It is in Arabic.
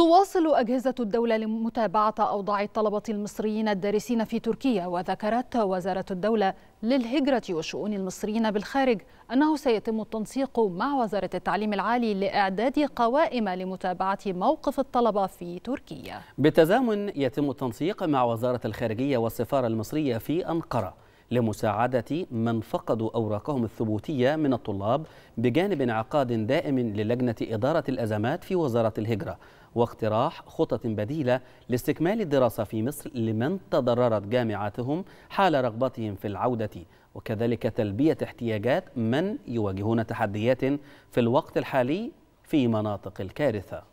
تواصل أجهزة الدولة لمتابعة أوضاع الطلبة المصريين الدارسين في تركيا وذكرت وزارة الدولة للهجرة وشؤون المصريين بالخارج أنه سيتم التنسيق مع وزارة التعليم العالي لإعداد قوائم لمتابعة موقف الطلبة في تركيا بالتزامن يتم التنسيق مع وزارة الخارجية والسفارة المصرية في أنقرة لمساعدة من فقدوا أوراقهم الثبوتية من الطلاب بجانب انعقاد دائم للجنة إدارة الأزمات في وزارة الهجرة واقتراح خطط بديلة لاستكمال الدراسة في مصر لمن تضررت جامعاتهم حال رغبتهم في العودة وكذلك تلبية احتياجات من يواجهون تحديات في الوقت الحالي في مناطق الكارثة